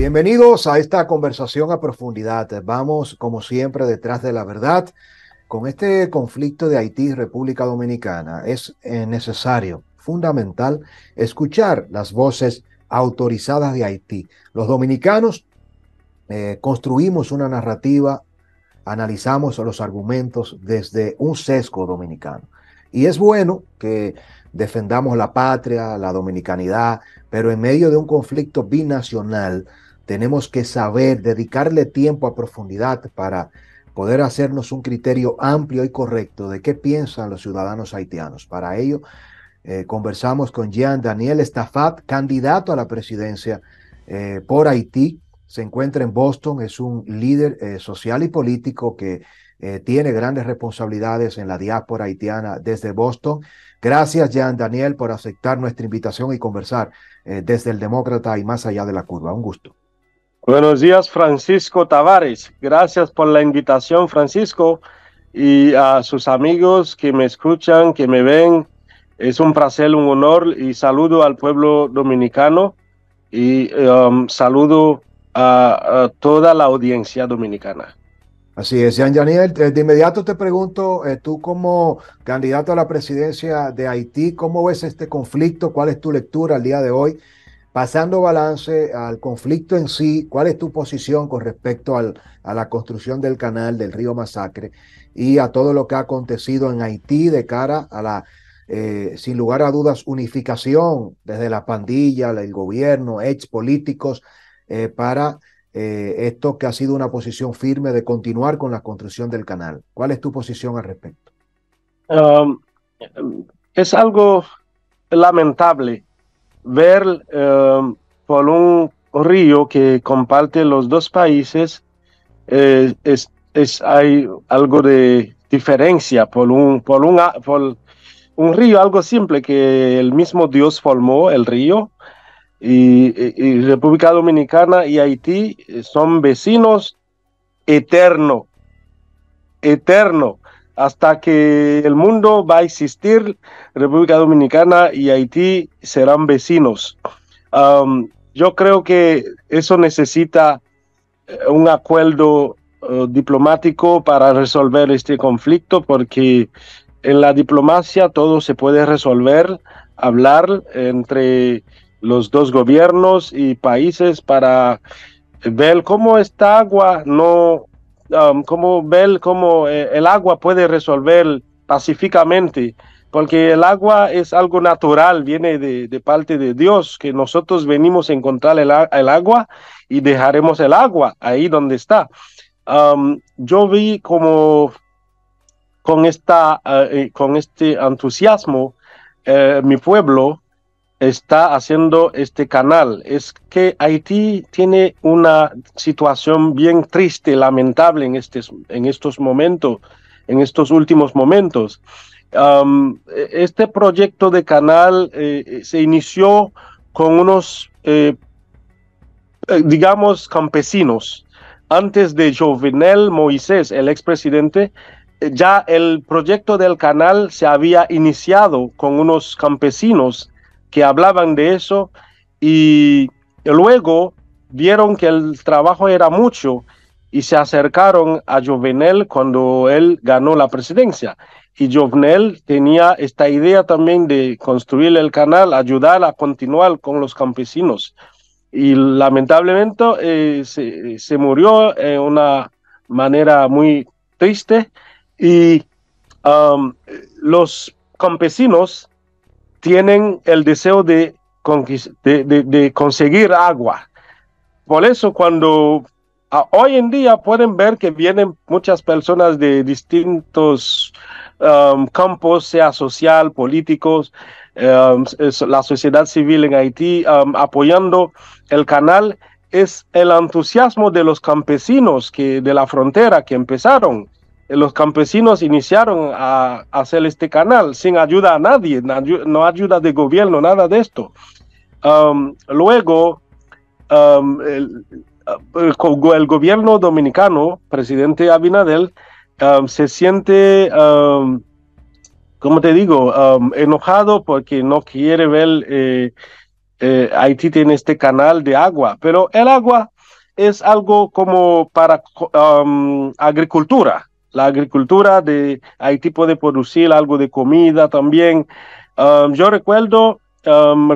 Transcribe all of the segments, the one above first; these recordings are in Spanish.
Bienvenidos a esta conversación a profundidad. Vamos, como siempre, detrás de la verdad. Con este conflicto de Haití y República Dominicana es eh, necesario, fundamental, escuchar las voces autorizadas de Haití. Los dominicanos eh, construimos una narrativa, analizamos los argumentos desde un sesgo dominicano. Y es bueno que defendamos la patria, la dominicanidad, pero en medio de un conflicto binacional tenemos que saber, dedicarle tiempo a profundidad para poder hacernos un criterio amplio y correcto de qué piensan los ciudadanos haitianos. Para ello, eh, conversamos con Jean Daniel Estafat, candidato a la presidencia eh, por Haití. Se encuentra en Boston, es un líder eh, social y político que tiene grandes responsabilidades en la diáspora haitiana desde Boston. Gracias, Jean Daniel, por aceptar nuestra invitación y conversar desde el Demócrata y más allá de la curva. Un gusto. Buenos días, Francisco Tavares. Gracias por la invitación, Francisco, y a sus amigos que me escuchan, que me ven. Es un placer, un honor y saludo al pueblo dominicano y um, saludo a, toda la audiencia dominicana. Así es, Jean Janiel, eh, de inmediato te pregunto, eh, tú como candidato a la presidencia de Haití, ¿cómo ves este conflicto? ¿Cuál es tu lectura al día de hoy? Pasando balance al conflicto en sí, ¿cuál es tu posición con respecto al, a la construcción del canal del río Masacre y a todo lo que ha acontecido en Haití de cara a la, eh, sin lugar a dudas, unificación desde la pandilla, el gobierno, ex políticos, eh, para eh, esto que ha sido una posición firme de continuar con la construcción del canal? ¿Cuál es tu posición al respecto? Um, es algo lamentable ver eh, por un río que comparte los dos países, eh, es, hay algo de diferencia por un, por un, por un río, algo simple que el mismo Dios formó, el río. Y, y República Dominicana y Haití eh, son vecinos eterno, eterno hasta que el mundo va a existir, República Dominicana y Haití serán vecinos. Um, yo creo que eso necesita eh, un acuerdo eh, diplomático para resolver este conflicto, porque en la diplomacia todo se puede resolver, hablar entre los dos gobiernos y países para ver cómo esta agua no como um, cómo ver eh, el agua puede resolver pacíficamente, porque el agua es algo natural, viene de, parte de Dios, que nosotros venimos a encontrar el, agua y dejaremos el agua ahí donde está. Um, yo vi como con, esta, eh, eh, con este entusiasmo mi pueblo está haciendo este canal es que Haití tiene una situación bien triste, lamentable en, en estos momentos, en estos últimos momentos. E, este proyecto de canal eh, eh, se inició con unos, eh, digamos, campesinos. Antes de Jovenel Moisés, el expresidente, ya el proyecto del canal se había iniciado con unos campesinos que hablaban de eso y luego vieron que el trabajo era mucho y se acercaron a Jovenel cuando él ganó la presidencia. Y Jovenel tenía esta idea también de construir el canal, ayudar a continuar con los campesinos. Y lamentablemente eh, se, murió de una manera muy triste y um, los campesinos tienen el deseo de, de, de, conseguir agua. Por eso cuando hoy en día pueden ver que vienen muchas personas de distintos um, campos, sea social, políticos, um, la sociedad civil en Haití, um, apoyando el canal, es el entusiasmo de los campesinos que, de la frontera que empezaron eh, los campesinos iniciaron a, hacer este canal sin ayuda a nadie, no ayuda de gobierno, nada de esto. Um, luego, um, uh, el, gobierno dominicano, presidente Abinadel, um, se siente, como te digo, enojado porque no quiere ver eh, eh, Haití tiene este canal de agua, pero el agua es algo como para agricultura la agricultura, de, hay tipo de producir algo de comida también. Um, yo recuerdo, um,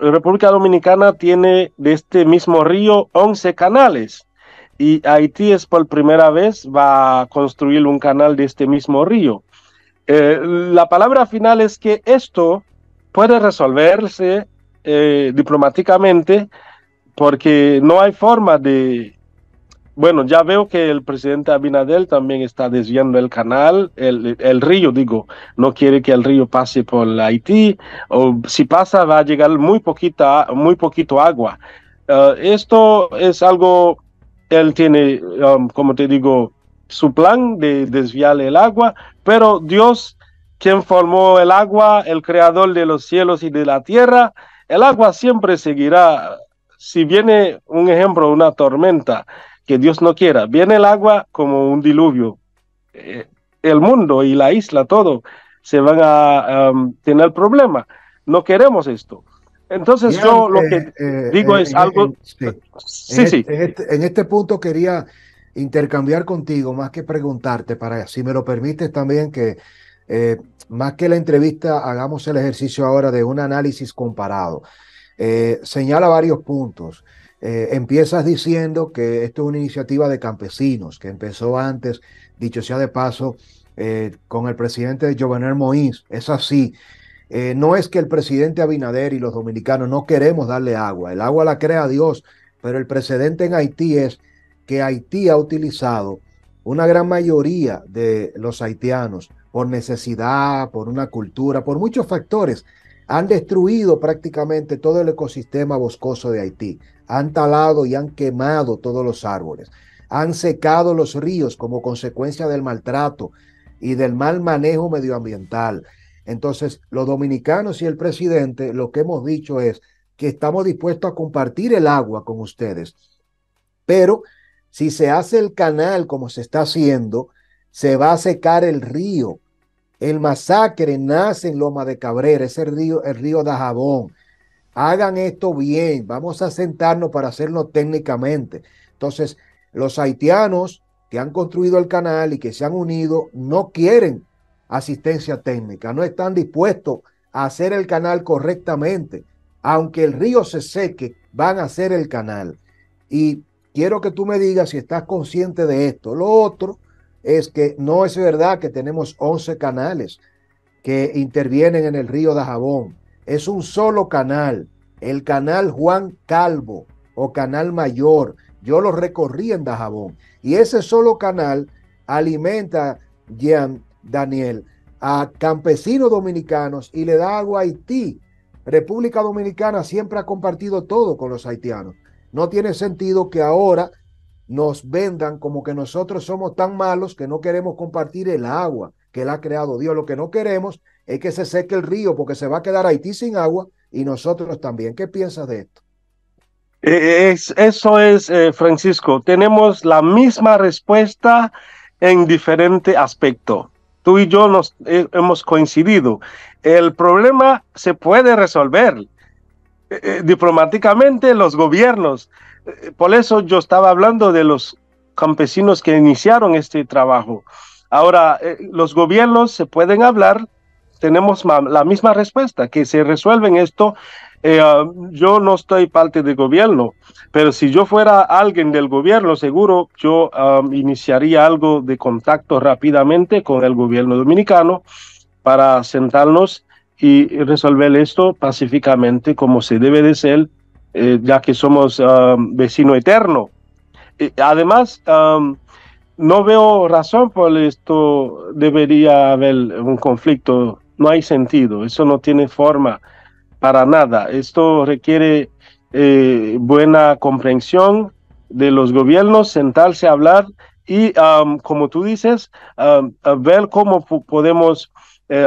República Dominicana tiene de este mismo río 11 canales y Haití es por primera vez va a construir un canal de este mismo río. Eh, la palabra final es que esto puede resolverse eh, diplomáticamente porque no hay forma de bueno, ya veo que el presidente Abinadel también está desviando el canal, el, río, digo, no quiere que el río pase por Haití, o si pasa va a llegar muy, poquita, muy poquito agua. Eh, esto es algo, él tiene, um, como te digo, su plan de desviar el agua, pero Dios, quien formó el agua, el creador de los cielos y de la tierra, el agua siempre seguirá. Si viene un ejemplo, una tormenta, que Dios no quiera. Viene el agua como un diluvio. Eh, el mundo y la isla, todo, se van a tener problemas. No queremos esto. Entonces yo lo que eh, eh, digo es e, algo... sí, sí. Este, este, en, Este, punto quería intercambiar contigo, más que preguntarte, para, si me lo permites también, que más que la entrevista, hagamos el ejercicio ahora de un análisis comparado. señala varios puntos. Eh, empiezas diciendo que esto es una iniciativa de campesinos, que empezó antes, dicho sea de paso, eh, con el presidente Jovenel Moïse. Es así. Eh, no es que el presidente Abinader y los dominicanos no queremos darle agua. El agua la crea Dios, pero el precedente en Haití es que Haití ha utilizado una gran mayoría de los haitianos por necesidad, por una cultura, por muchos factores. Han destruido prácticamente todo el ecosistema boscoso de Haití han talado y han quemado todos los árboles, han secado los ríos como consecuencia del maltrato y del mal manejo medioambiental. Entonces, los dominicanos y el presidente lo que hemos dicho es que estamos dispuestos a compartir el agua con ustedes, pero si se hace el canal como se está haciendo, se va a secar el río. El masacre nace en Loma de Cabrera, es el río, el río Dajabón hagan esto bien, vamos a sentarnos para hacerlo técnicamente. Entonces, los haitianos que han construido el canal y que se han unido no quieren asistencia técnica, no están dispuestos a hacer el canal correctamente. Aunque el río se seque, van a hacer el canal. Y quiero que tú me digas si estás consciente de esto. Lo otro es que no es verdad que tenemos 11 canales que intervienen en el río Jabón. Es un solo canal, el canal Juan Calvo o Canal Mayor. Yo lo recorrí en Dajabón. Y ese solo canal alimenta, Jean Daniel, a campesinos dominicanos y le da agua a Haití. República Dominicana siempre ha compartido todo con los haitianos. No tiene sentido que ahora nos vendan como que nosotros somos tan malos que no queremos compartir el agua que la ha creado Dios. Lo que no queremos es que se seque el río porque se va a quedar Haití sin agua y nosotros también. ¿Qué piensas de esto? Es, eso es, eh, Francisco. Tenemos la misma respuesta en diferente aspecto. Tú y yo nos eh, hemos coincidido. El problema se puede resolver eh, diplomáticamente los gobiernos. Por eso yo estaba hablando de los campesinos que iniciaron este trabajo. Ahora, los gobiernos se pueden hablar, tenemos la misma respuesta, que se resuelven esto. Eh, ah, yo no estoy parte del gobierno, pero si yo fuera alguien del gobierno, seguro yo ah, iniciaría algo de contacto rápidamente con el gobierno dominicano para sentarnos y resolver esto pacíficamente como se debe de ser, eh, ya que somos ah, vecino eterno. Eh, además, no veo razón por esto debería haber un conflicto no hay sentido, eso no tiene forma para nada. Esto requiere eh, buena comprensión de los gobiernos, sentarse a hablar y, como tú dices, ver cómo podemos eh,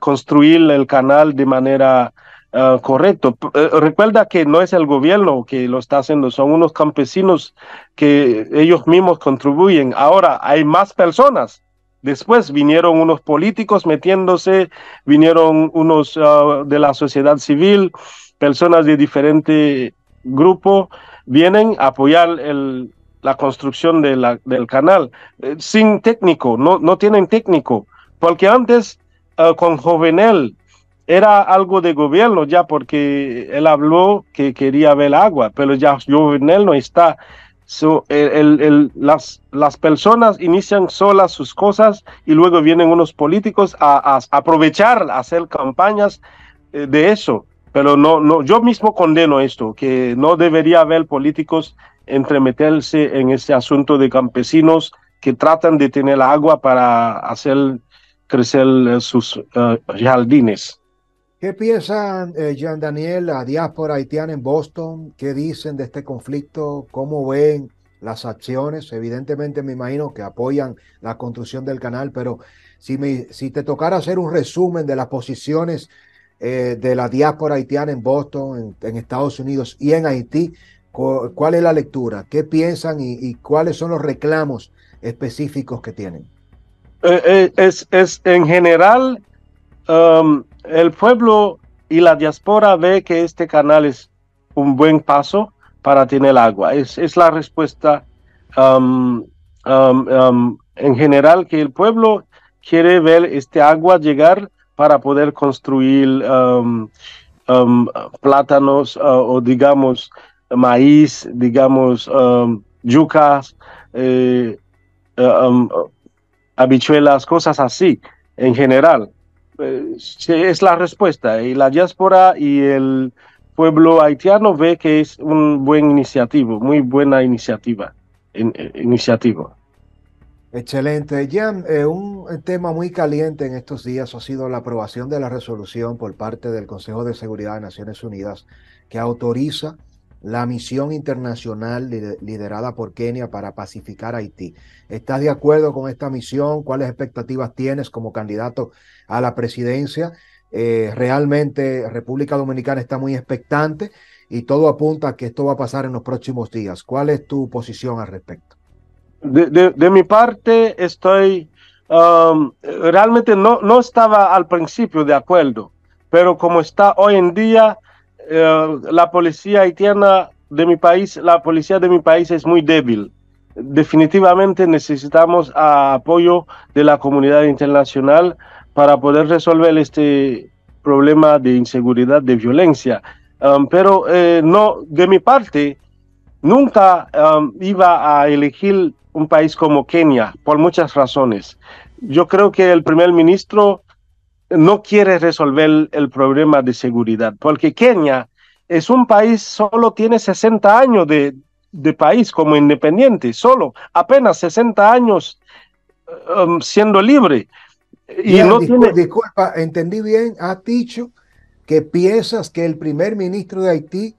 construir el canal de manera ah, correcta. Eh, recuerda que no es el gobierno que lo está haciendo, son unos campesinos que ellos mismos contribuyen. Ahora hay más personas Después vinieron unos políticos metiéndose, vinieron unos ah, de la sociedad civil, personas de diferente grupo, vienen a apoyar la construcción del canal, eh, sin técnico, no, no tienen técnico, porque antes ah, con Jovenel era algo de gobierno ya, porque él habló que quería ver agua, pero ya Jovenel no está el, las, personas inician solas sus cosas y luego vienen unos políticos a, aprovechar, a hacer campañas eh, de eso. Pero no, no, yo mismo condeno esto, que no debería haber políticos entremeterse en este asunto de campesinos que tratan de tener agua para hacer crecer eh, sus eh, jardines. ¿Qué piensan, eh, Jean Daniel, la diáspora haitiana en Boston? ¿Qué dicen de este conflicto? ¿Cómo ven las acciones? Evidentemente me imagino que apoyan la construcción del canal, pero si, me, si te tocara hacer un resumen de las posiciones eh, de la diáspora haitiana en Boston, en, Estados Unidos y en Haití, ¿cuál es la lectura? ¿Qué piensan y, cuáles son los reclamos específicos que tienen? Eh, es, es en general... Um el pueblo y la diáspora ve que este canal es un buen paso para tener agua. Es, es la respuesta um, um, um, en general que el pueblo quiere ver este agua llegar para poder construir plátanos uh, o digamos maíz, digamos yucas, eh, uh, habichuelas, cosas así en general. Pues, es la respuesta. Y la diáspora y el pueblo haitiano ve que es un buen iniciativo, muy buena iniciativa. Eh, iniciativa. Excelente. Jan, eh, un tema muy caliente en estos días ha sido la aprobación de la resolución por parte del Consejo de Seguridad de Naciones Unidas que autoriza la misión internacional liderada por Kenia para pacificar Haití. ¿Estás de acuerdo con esta misión? ¿Cuáles expectativas tienes como candidato a la presidencia? Eh, realmente República Dominicana está muy expectante y todo apunta a que esto va a pasar en los próximos días. ¿Cuál es tu posición al respecto? De, mi parte estoy, um, realmente no, no estaba al principio de acuerdo, pero como está hoy en día, eh, la policía haitiana de mi país, la policía de mi país es muy débil. Definitivamente necesitamos apoyo de la comunidad internacional para poder resolver este problema de inseguridad, de violencia. Um, pero eh, no, de mi parte, nunca um, iba a elegir un país como Kenia por muchas razones. Yo creo que el primer ministro no quiere resolver el problema de seguridad, porque Kenia es un país, solo tiene 60 años de, país como independiente, solo apenas 60 años eh, um, siendo libre. Y no disculpa, tiene... disculpa, entendí bien, has dicho que piensas que el primer ministro de Haití,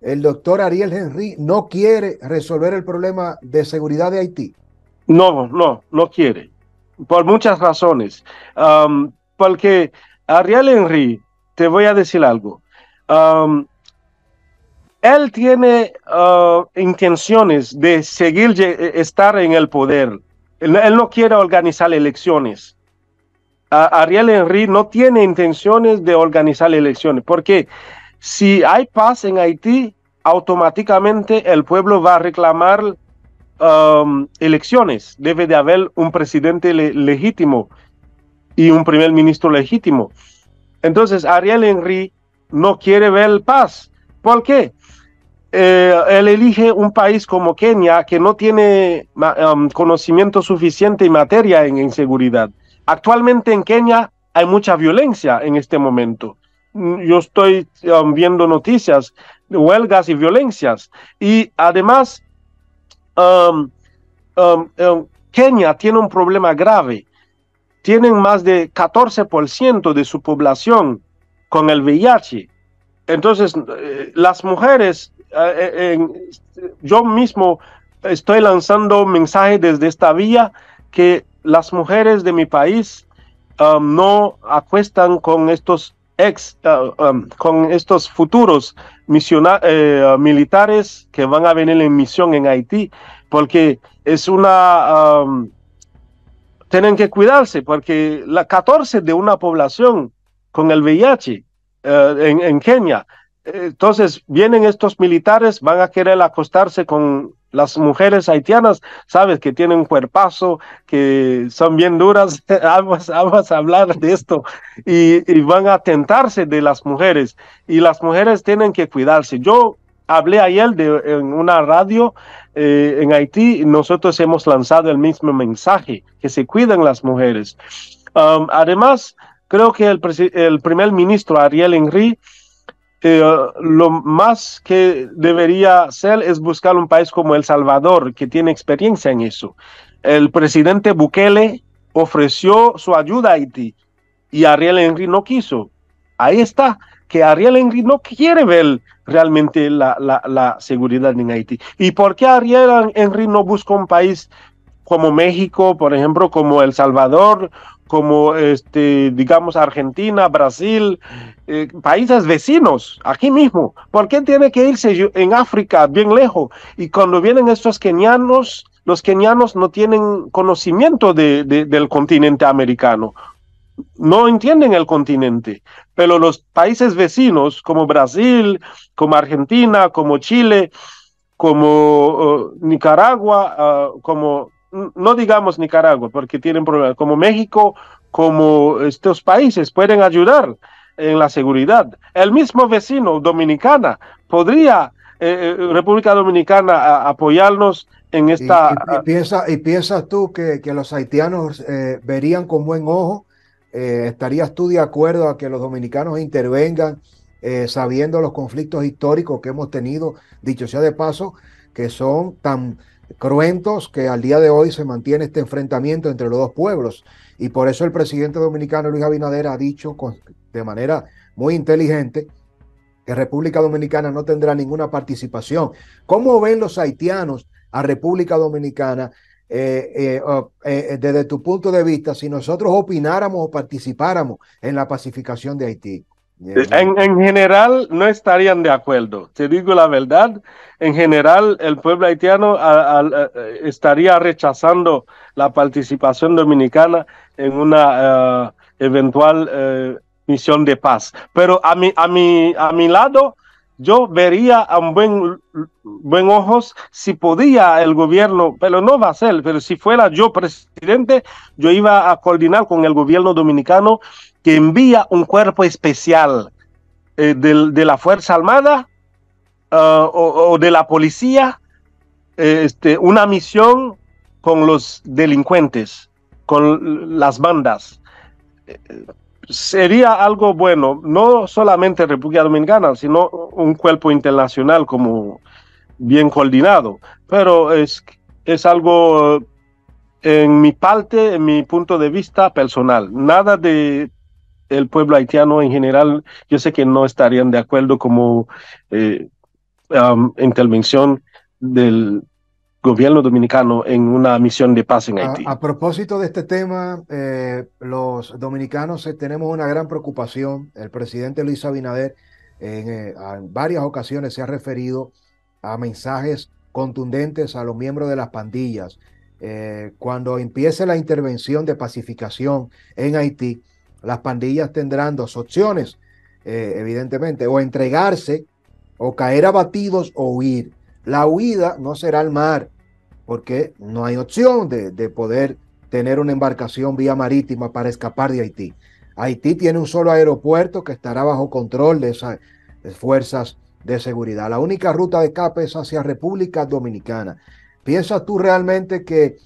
el doctor Ariel Henry, no quiere resolver el problema de seguridad de Haití. No, no, no quiere, por muchas razones. Um, porque Ariel Henry, te voy a decir algo. Um, él tiene uh, intenciones de seguir eh, estar en el poder. Él, no quiere organizar elecciones. Ariel Henry no tiene intenciones de organizar elecciones, porque si hay paz en Haití, automáticamente el pueblo va a reclamar um, elecciones. Debe de haber un presidente legítimo y un primer ministro legítimo. Entonces, Ariel Henry no quiere ver paz. ¿Por qué? Eh, él elige un país como Kenia que no tiene um, conocimiento suficiente en materia en inseguridad. Actualmente en Kenia hay mucha violencia en este momento. Yo estoy um, viendo noticias, de huelgas y violencias. Y además, um, Kenia tiene un problema grave tienen más de 14% de su población con el VIH. Entonces, eh, las mujeres, eh, eh, yo mismo estoy lanzando mensaje desde esta vía que las mujeres de mi país um, no acuestan con estos ex, uh, um, con estos futuros militares que van a venir en misión en Haití, porque es una... Um, tienen que cuidarse porque la 14 de una población con el VIH eh, en, Kenia. Eh, entonces vienen estos militares, van a querer acostarse con las mujeres haitianas, sabes que tienen cuerpazo, que son bien duras, vamos, a hablar de esto, y, van a tentarse de las mujeres, y las mujeres tienen que cuidarse. Yo hablé ayer de, en una radio eh, en Haití, nosotros hemos lanzado el mismo mensaje, que se cuiden las mujeres. Um, además, creo que el, primer ministro Ariel Henry eh, lo más que debería hacer es buscar un país como El Salvador, que tiene experiencia en eso. El presidente Bukele ofreció su ayuda a Haití y Ariel Henry no quiso. Ahí está, que Ariel Henry no quiere ver realmente la, la, seguridad en Haití. ¿Y por qué Ariel Henry no busca un país como México, por ejemplo, como El Salvador, como este, digamos Argentina, Brasil, eh, países vecinos, aquí mismo. ¿Por qué tiene que irse en África, bien lejos? Y cuando vienen estos kenianos, los kenianos no tienen conocimiento del continente americano no entienden el continente, pero los países vecinos como Brasil, como Argentina, como Chile, como uh, Nicaragua, uh, como, no digamos Nicaragua, porque tienen problemas, como México, como estos países pueden ayudar en la seguridad. El mismo vecino, Dominicana, podría, eh, eh, República Dominicana, apoyarnos en esta... Y, y, piensas tú que, que, los haitianos eh, verían con buen ojo eh, ¿Estarías tú de acuerdo a que los dominicanos intervengan eh, sabiendo los conflictos históricos que hemos tenido, dicho sea de paso, que son tan cruentos que al día de hoy se mantiene este enfrentamiento entre los dos pueblos? Y por eso el presidente dominicano Luis Abinader ha dicho de manera muy inteligente que República Dominicana no tendrá ninguna participación. ¿Cómo ven los haitianos a República Dominicana eh, eh, eh, desde tu punto de vista, si nosotros opináramos o participáramos en la pacificación de Haití. Eh, en, general no estarían de acuerdo, te digo la verdad, en general el pueblo haitiano estaría rechazando la participación dominicana en una eventual misión de paz. Pero a mi, a mi, a mi lado, yo vería a un buen, buen ojos si podía el gobierno, pero no va a ser, pero si fuera yo presidente, yo iba a coordinar con el gobierno dominicano que envía un cuerpo especial eh, de, la Fuerza Armada ah, o, de la policía, eh, este, una misión con los delincuentes, con las bandas sería algo bueno, no solamente República Dominicana, sino un cuerpo internacional como bien coordinado, pero es, es algo eh, en mi parte, en mi punto de vista personal, nada de el pueblo haitiano en general, yo sé que no estarían de acuerdo como eh, intervención del, gobierno dominicano en una misión de paz en Haití. A, propósito de este tema, eh, los dominicanos eh, tenemos una gran preocupación. El presidente Luis Abinader en, eh, en varias ocasiones se ha referido a mensajes contundentes a los miembros de las pandillas. cuando empiece la intervención de pacificación en Haití, las pandillas tendrán dos opciones, evidentemente, o entregarse o caer abatidos o huir. La huida no será al mar, porque no hay opción de, poder tener una embarcación vía marítima para escapar de Haití. Haití tiene un solo aeropuerto que estará bajo control de esas fuerzas de seguridad. La única ruta de escape es hacia República Dominicana. ¿Piensas tú realmente que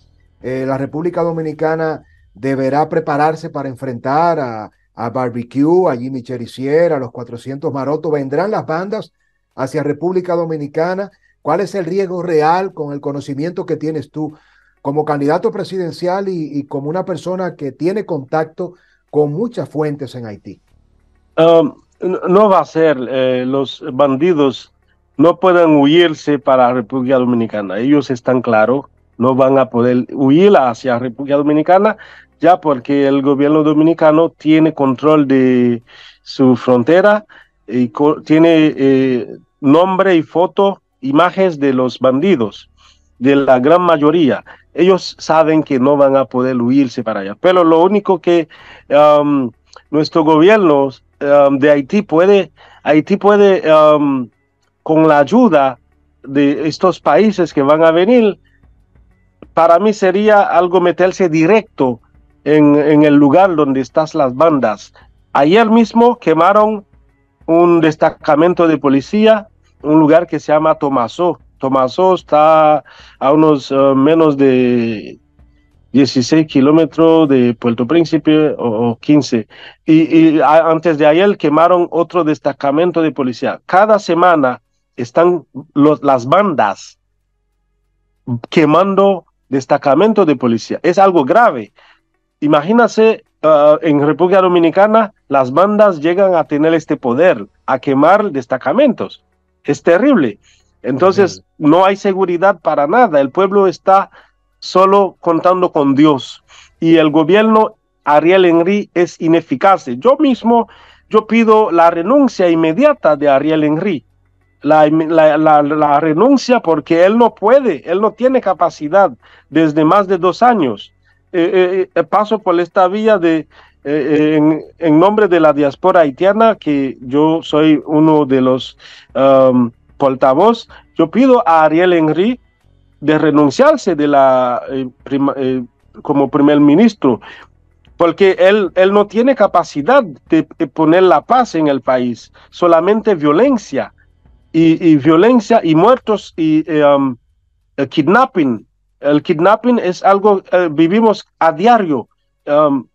eh, la República Dominicana deberá prepararse para enfrentar a, Barbecue, a Jimmy Cherisier, a los 400 Marotos? ¿Vendrán las bandas hacia República Dominicana ¿Cuál es el riesgo real con el conocimiento que tienes tú como candidato presidencial y, como una persona que tiene contacto con muchas fuentes en Haití? Um, no va a ser, eh, los bandidos no pueden huirse para República Dominicana, ellos están claros, no van a poder huir hacia República Dominicana, ya porque el gobierno dominicano tiene control de su frontera y tiene eh, nombre y foto imágenes de los bandidos, de la gran mayoría. Ellos saben que no van a poder huirse para allá. Pero lo único que um, nuestro gobierno um, de Haití puede, Haití puede, um, con la ayuda de estos países que van a venir, para mí sería algo meterse directo en, en el lugar donde están las bandas. Ayer mismo quemaron un destacamento de policía un lugar que se llama Tomaso. Tomaso está a unos eh, menos de 16 kilómetros de Puerto Príncipe o, 15. Y, antes de ayer quemaron otro destacamento de policía. Cada semana están los, las bandas quemando destacamentos de policía. Es algo grave. Imagínense eh, en República Dominicana las bandas llegan a tener este poder, a quemar destacamentos es terrible. Entonces, no hay seguridad para nada. El pueblo está solo contando con Dios y el gobierno Ariel Henry es ineficaz. Yo mismo, yo pido la renuncia inmediata de Ariel Henry. La, la, renuncia porque él no puede, él no tiene capacidad desde más de dos años. Eh, eh, eh, paso por esta vía de eh, en, nombre de la diáspora haitiana, que yo soy uno de los um, portavoz, yo pido a Ariel Henry de renunciarse de la, eh, eh, como primer ministro, porque él, él no tiene capacidad de, poner la paz en el país, solamente violencia, y, violencia y muertos y um, kidnapping. El kidnapping es algo, que vivimos a diario. Um,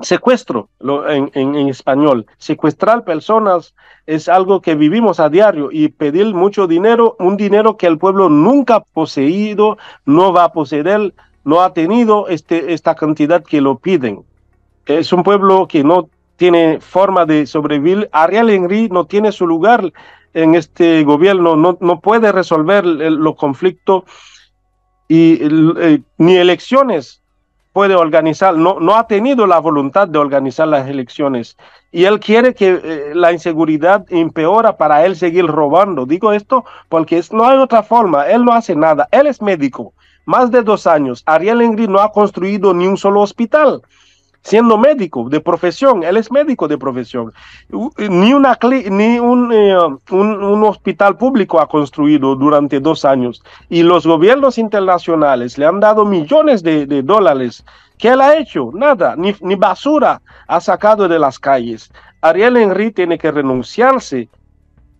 secuestro en, español. Secuestrar personas es algo que vivimos a diario y pedir mucho dinero, un dinero que el pueblo nunca ha poseído, no va a poseer, no ha tenido este, esta cantidad que lo piden. Es un pueblo que no tiene forma de sobrevivir. Ariel Henry no tiene su lugar en este gobierno, no, no puede resolver los conflictos y eh, ni elecciones puede organizar, no, no ha tenido la voluntad de organizar las elecciones. Y él quiere que eh, la inseguridad empeora para él seguir robando. Digo esto porque no hay otra forma, él no hace nada, él es médico. Más de dos años, Ariel Engri no ha construido ni un solo hospital siendo médico de profesión, él es médico de profesión. Ni, una, ni eh, un, hospital público ha construido durante dos años y los gobiernos internacionales le han dado millones de, dólares. ¿Qué él ha hecho? Nada, ni, ni basura ha sacado de las calles. Ariel Henry tiene que renunciarse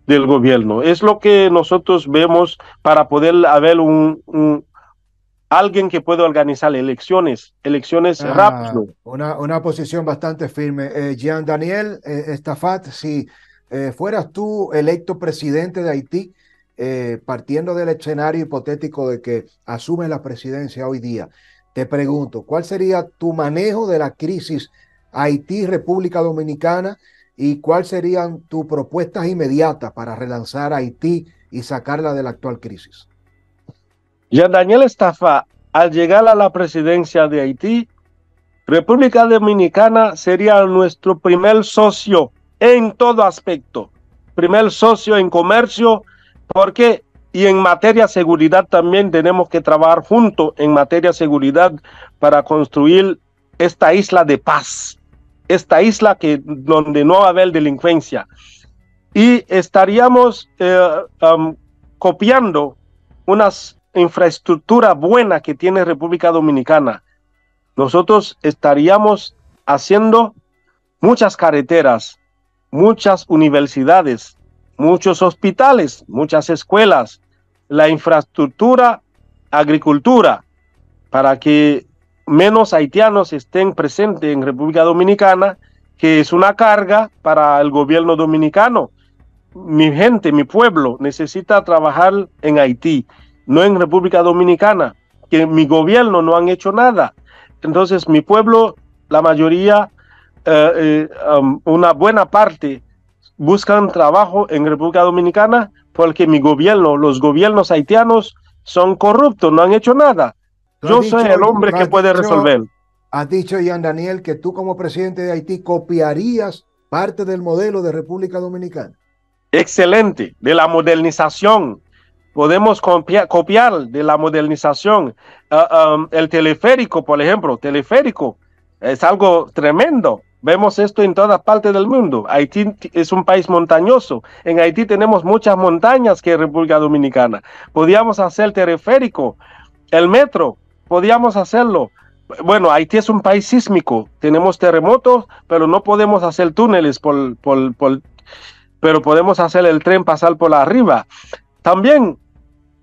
del gobierno. Es lo que nosotros vemos para poder haber un alguien que pueda organizar elecciones, elecciones ah, rápido. Una, una, posición bastante firme. Jean eh, Daniel eh, Estafat, si eh, fueras tú electo presidente de Haití, partiendo del escenario hipotético de que asume la presidencia hoy día, te pregunto, ¿cuál sería tu manejo de la crisis Haití-República Dominicana y cuáles serían tus propuestas inmediatas para relanzar Haití y sacarla de la actual crisis? Ya Daniel Estafa, al llegar a la presidencia de Haití, República Dominicana sería nuestro primer socio en todo aspecto. Primer socio en comercio, porque y en materia de seguridad también tenemos que trabajar juntos en materia de seguridad para construir esta isla de paz, esta isla que donde no va a haber delincuencia. Y estaríamos eh, copiando unas infraestructura buena que tiene República Dominicana, nosotros estaríamos haciendo muchas carreteras, muchas universidades, muchos hospitales, muchas escuelas, la infraestructura, agricultura, para que menos haitianos estén presentes en República Dominicana, que es una carga para el gobierno dominicano. Mi gente, mi pueblo necesita trabajar en Haití no en República Dominicana, que mi gobierno no han hecho nada. Entonces mi pueblo, la mayoría, eh, eh, um, una buena parte, buscan trabajo en República Dominicana porque mi gobierno, los gobiernos haitianos son corruptos, no han hecho nada. Yo soy el hombre que puede resolver. Has dicho, Ian Daniel, que tú como presidente de Haití copiarías parte del modelo de República Dominicana. Excelente, de la modernización, podemos copiar, de la modernización. Ah, el teleférico, por ejemplo, teleférico, es algo tremendo. Vemos esto en todas partes del mundo. Haití es un país montañoso. En Haití tenemos muchas montañas que República Dominicana. Podíamos hacer teleférico, el metro, podíamos hacerlo. Bueno, Haití es un país sísmico. Tenemos terremotos, pero no podemos hacer túneles por, pero podemos hacer el tren pasar por arriba. También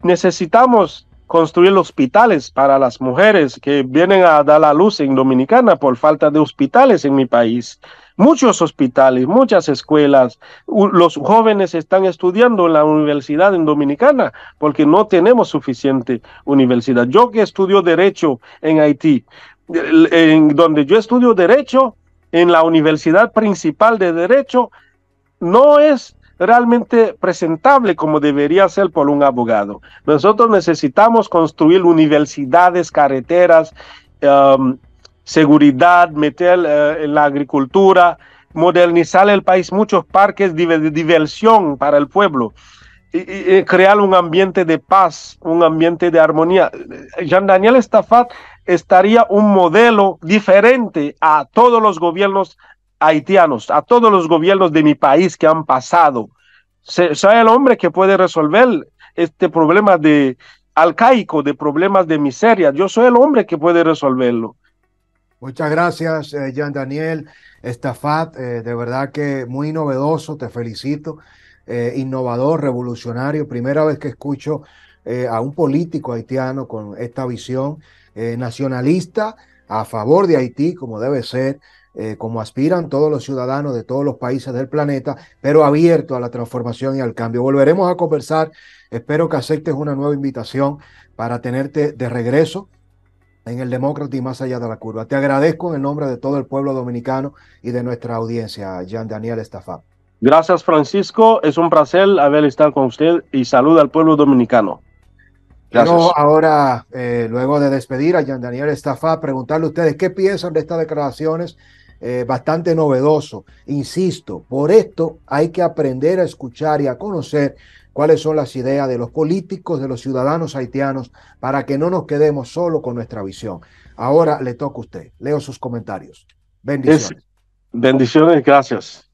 necesitamos construir hospitales para las mujeres que vienen a dar la luz en Dominicana por falta de hospitales en mi país. Muchos hospitales, muchas escuelas, los jóvenes están estudiando en la universidad en Dominicana porque no tenemos suficiente universidad. Yo que estudio derecho en Haití, en donde yo estudio derecho, en la universidad principal de derecho, no es realmente presentable como debería ser por un abogado. Nosotros necesitamos construir universidades, carreteras, em, seguridad, meter eh, en la agricultura, modernizar el país, muchos parques de diversión para el pueblo, crear un ambiente de paz, un ambiente de armonía. Jean Daniel Estafat estaría un modelo diferente a todos los gobiernos haitianos, a todos los gobiernos de mi país que han pasado. soy el hombre que puede resolver este problema de alcaico, de problemas de miseria. Yo soy el hombre que puede resolverlo. Muchas gracias, eh, Jean Daniel Estafat. Eh, de verdad que muy novedoso, te felicito. Eh, innovador, revolucionario. Primera vez que escucho a un político haitiano con esta visión nacionalista a favor de Haití, como debe ser, eh, como aspiran todos los ciudadanos de todos los países del planeta, pero abierto a la transformación y al cambio. Volveremos a conversar. Espero que aceptes una nueva invitación para tenerte de regreso en el Demócrata y más allá de la curva. Te agradezco en nombre de todo el pueblo dominicano y de nuestra audiencia, Jean Daniel Estafá. Gracias, Francisco. Es un placer haber estado con usted y saluda al pueblo dominicano. Gracias. ahora, eh, luego de despedir a Jean Daniel Estafá, preguntarle a ustedes qué piensan de estas declaraciones eh, bastante novedoso. Insisto, por esto hay que aprender a escuchar y a conocer cuáles son las ideas de los políticos, de los ciudadanos haitianos, para que no nos quedemos solo con nuestra visión. Ahora le toca a usted. Leo sus comentarios. Bendiciones. bendiciones, gracias.